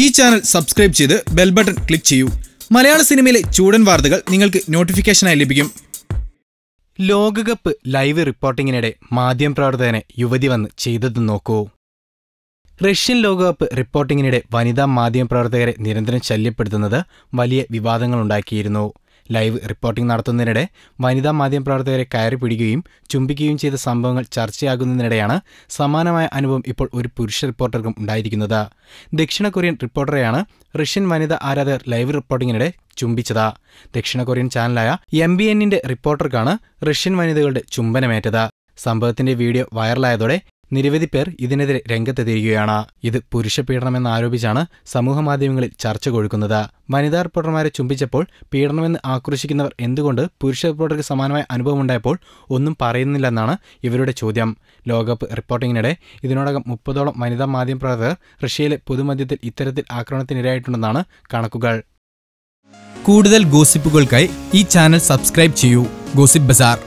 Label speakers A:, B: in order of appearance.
A: ഈ channel subscribe ചെയ്ത് bell button click ചെയ്യൂ മലയാള സിനിമയിലെ ചൂടൻ വാർത്തകൾ നിങ്ങൾക്ക് നോട്ടിഫിക്കേഷനായി ലഭിക്കും ലോകകപ്പ് ലൈവ് റിപ്പോർട്ടിങ്ങിനിടെ പ്രവർത്തകനെ യുവതി വന്ന് ചെയ്തത് നോക്കൂ റഷ്യൻ ലോകകപ്പ് റിപ്പോർട്ടിങ്ങിനിടെ വനിതാ മാധ്യമപ്രവർത്തകരെ നിരന്തരം ശല്യപ്പെടുത്തുന്നത് വലിയ വിവാദങ്ങളുണ്ടാക്കിയിരുന്നു ലൈവ് റിപ്പോർട്ടിംഗ് നടത്തുന്നതിനിടെ വനിതാ മാധ്യമപ്രവർത്തകരെ കയറി പിടിക്കുകയും ചുംബിക്കുകയും ചെയ്ത സംഭവങ്ങൾ ചർച്ചയാകുന്നതിനിടെയാണ് സമാനമായ അനുഭവം ഇപ്പോൾ ഒരു പുരുഷ റിപ്പോർട്ടർക്കും ഉണ്ടായിരിക്കുന്നത് ദക്ഷിണ കൊറിയൻ റിപ്പോർട്ടറെയാണ് റഷ്യൻ വനിതാ ആരാധകർ ലൈവ് റിപ്പോർട്ടിങ്ങിനിടെ ചുംബിച്ചത് ദക്ഷിണ കൊറിയൻ ചാനലായ എം ബി എന്നിന്റെ റിപ്പോർട്ടർക്കാണ് റഷ്യൻ വനിതകളുടെ ചുംബനമേറ്റത് സംഭവത്തിന്റെ വീഡിയോ വൈറലായതോടെ നിരവധി പേർ ഇതിനെതിരെ രംഗത്തെത്തിയിരിക്കുകയാണ് ഇത് പുരുഷപീഡനമെന്ന് ആരോപിച്ചാണ് സമൂഹമാധ്യമങ്ങളിൽ ചർച്ച കൊഴുക്കുന്നത് വനിതാ റിപ്പോർട്ടർമാരെ ചുംബിച്ചപ്പോൾ പീഡനമെന്ന് ആക്രോശിക്കുന്നവർ എന്തുകൊണ്ട് പുരുഷ റിപ്പോർട്ടർക്ക് സമാനമായ ഉണ്ടായപ്പോൾ ഒന്നും പറയുന്നില്ലെന്നാണ് ഇവരുടെ ചോദ്യം ലോകകപ്പ് റിപ്പോർട്ടിങ്ങിനിടെ ഇതിനോടകം മുപ്പതോളം വനിതാ മാധ്യമപ്രവർത്തകർ റഷ്യയിലെ പൊതുമധ്യത്തിൽ ഇത്തരത്തിൽ ആക്രമണത്തിനിരയായിട്ടുണ്ടെന്നാണ് കണക്കുകൾ
B: കൂടുതൽ ഗോസിപ്പുകൾക്കായി ഈ ചാനൽ സബ്സ്ക്രൈബ് ചെയ്യൂ ഗോസിപ്പ് ബസാർ